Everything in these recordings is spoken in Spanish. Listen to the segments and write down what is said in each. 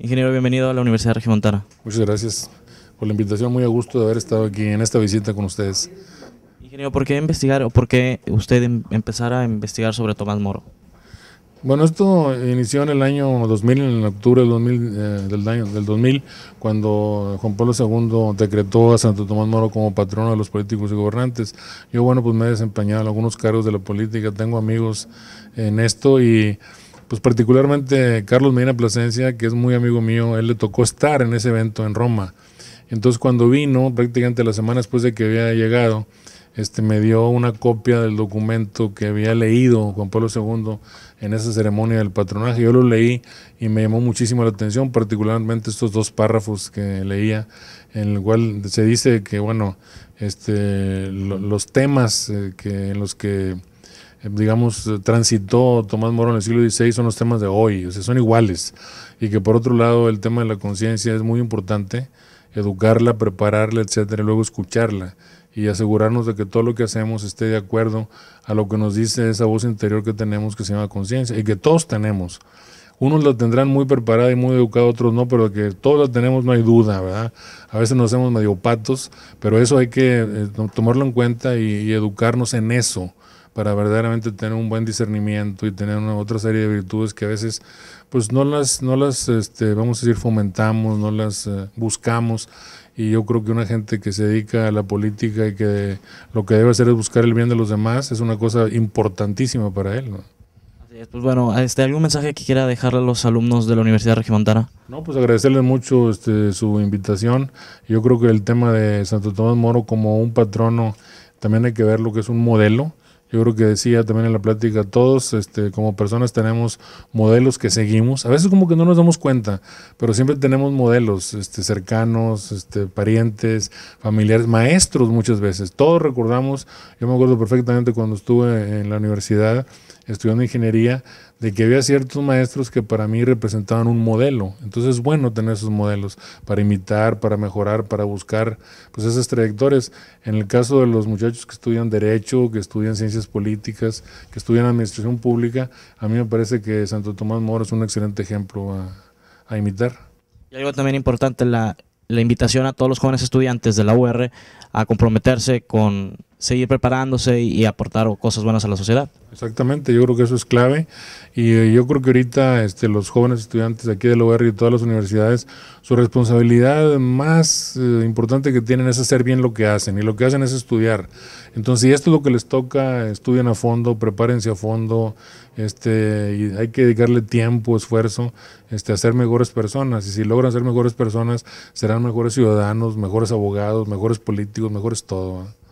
Ingeniero, bienvenido a la Universidad Regimontana. Muchas gracias por la invitación, muy a gusto de haber estado aquí en esta visita con ustedes. Ingeniero, ¿por qué investigar o por qué usted em-, empezara a investigar sobre Tomás Moro? Bueno, esto inició en el año 2000, en octubre del 2000, eh, del, año, del 2000, cuando Juan Pablo II decretó a Santo Tomás Moro como patrono de los políticos y gobernantes. Yo, bueno, pues me he desempeñado en algunos cargos de la política, tengo amigos en esto y pues particularmente Carlos Medina Plasencia, que es muy amigo mío, él le tocó estar en ese evento en Roma. Entonces cuando vino, prácticamente la semana después de que había llegado, este, me dio una copia del documento que había leído Juan Pablo II en esa ceremonia del patronaje. Yo lo leí y me llamó muchísimo la atención, particularmente estos dos párrafos que leía, en el cual se dice que, bueno, este, los temas eh, que, en los que eh, digamos, eh, transitó Tomás Moro en el siglo XVI son los temas de hoy, o sea, son iguales. Y que por otro lado el tema de la conciencia es muy importante, educarla, prepararla, etcétera, y luego escucharla y asegurarnos de que todo lo que hacemos esté de acuerdo a lo que nos dice esa voz interior que tenemos que se llama conciencia y que todos tenemos. Unos la tendrán muy preparada y muy educada, otros no, pero que todos la tenemos no hay duda, ¿verdad? A veces nos hacemos medio patos, pero eso hay que eh, tomarlo en cuenta y educarnos en eso para verdaderamente tener un buen discernimiento y tener una otra serie de virtudes que a veces pues no las, no las este, vamos a decir, fomentamos, no las eh, buscamos. Y yo creo que una gente que se dedica a la política y que lo que debe hacer es buscar el bien de los demás es una cosa importantísima para él. pues bueno, este, ¿algún mensaje que quiera dejarle a los alumnos de la Universidad Regimontana? No, pues agradecerles mucho este, su invitación. Yo creo que el tema de Santo Tomás Moro como un patrono, también hay que ver lo que es un modelo yo creo que decía también en la plática, todos este, como personas tenemos modelos que seguimos, a veces como que no nos damos cuenta, pero siempre tenemos modelos este, cercanos, este, parientes, familiares, maestros muchas veces, todos recordamos, yo me acuerdo perfectamente cuando estuve en la universidad estudiando ingeniería, de que había ciertos maestros que para mí representaban un modelo. Entonces es bueno tener esos modelos para imitar, para mejorar, para buscar pues esas trayectorias. En el caso de los muchachos que estudian derecho, que estudian ciencias políticas, que estudian administración pública, a mí me parece que Santo Tomás Moro es un excelente ejemplo a, imitar. Y algo también importante, la invitación a todos los jóvenes estudiantes de la UR a comprometerse con seguir preparándose y, aportar cosas buenas a la sociedad. Exactamente, yo creo que eso es clave y eh, yo creo que ahorita este, los jóvenes estudiantes aquí del UR y todas las universidades, su responsabilidad más eh, importante que tienen es hacer bien lo que hacen y lo que hacen es estudiar. Entonces, si esto es lo que les toca, estudien a fondo, prepárense a fondo, este, y hay que dedicarle tiempo, esfuerzo este, a ser mejores personas y si logran ser mejores personas, serán mejores ciudadanos, mejores abogados, mejores políticos, mejores todo. ¿eh?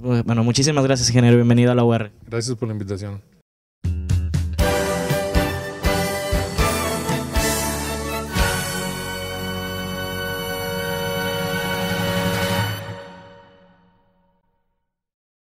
Bueno, muchísimas gracias, ingeniero. Bienvenido a la UR. Gracias por la invitación.